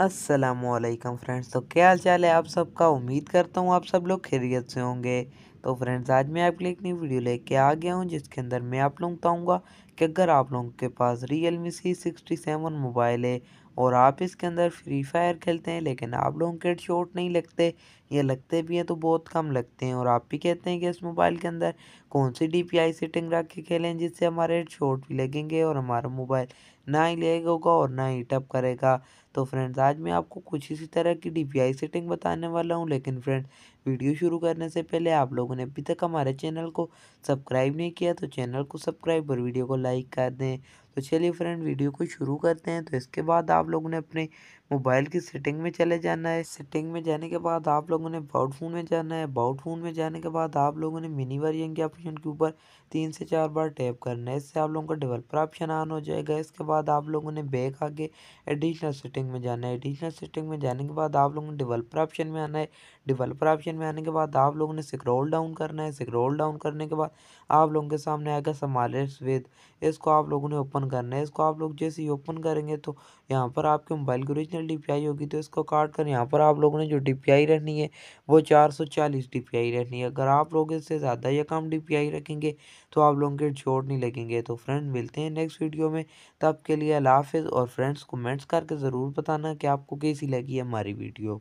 असलकम फ्रेंड्स तो क्या हाल चाल है आप सबका उम्मीद करता हूँ आप सब लोग खैरियत से होंगे तो फ्रेंड्स आज मैं आपके लिए एक नई वीडियो लेके आ गया हूँ जिसके अंदर मैं आप लोग बताऊँगा कि अगर आप लोगों के पास Realme C sixty seven mobile है और आप इसके अंदर फ्री फायर खेलते हैं लेकिन आप लोगों के शॉट नहीं लगते ये लगते भी हैं तो बहुत कम लगते हैं और आप भी कहते हैं कि इस मोबाइल के अंदर कौन सी डीपीआई सेटिंग रख के खेलें जिससे हमारे शॉट भी लगेंगे और हमारा मोबाइल ना ही होगा और ना ही करेगा तो फ्रेंड्स आज मैं आपको कुछ इसी तरह की आई सेटिंग बताने वाला हूँ लेकिन फ्रेंड्स वीडियो शुरू करने से पहले आप लोगों ने अभी तक हमारे चैनल को सब्सक्राइब नहीं किया तो चैनल को सब्सक्राइब और वीडियो को लाइक कर दें तो चलिए फ्रेंड वीडियो को शुरू करते हैं तो इसके बाद आप लोगों ने अपने मोबाइल की सेटिंग में चले जाना है सेटिंग में जाने के बाद आप लोगों ने बाउट फोन में जाना है बाउट फोन में जाने के बाद आप लोगों ने मिनी वर्जन के ऑप्शन के ऊपर तीन से चार बार टैप करना है इससे आप लोगों का डेवलपर ऑप्शन ऑन हो जाएगा इसके बाद आप लोगों ने बैक आगे एडिशनल सेटिंग में जाना है एडिशनल सेटिंग में जाने के बाद आप लोगों ने डिवेल्पर ऑप्शन में आना है डिवेल्पर ऑप्शन में आने के बाद आप लोगों ने सिक्रोल डाउन करना है सिक्रोल डाउन करने के बाद आप लोगों के सामने आएगा समालेट्स वेद इसको आप लोगों ने ओपन ओपन करना है इसको आप लोग जैसे ही ओपन करेंगे तो यहाँ पर आपके मोबाइल की ओरिजिनल डीपीआई होगी तो इसको काट कर यहाँ पर आप लोगों ने जो डीपीआई रखनी है वो 440 डीपीआई रखनी है अगर आप लोग इससे ज़्यादा या कम डीपीआई रखेंगे तो आप लोगों के छोट नहीं लगेंगे तो फ्रेंड मिलते हैं नेक्स्ट वीडियो में तब के लिए अलाफिज़ और फ्रेंड्स कमेंट्स करके ज़रूर बताना कि आपको कैसी लगी हमारी वीडियो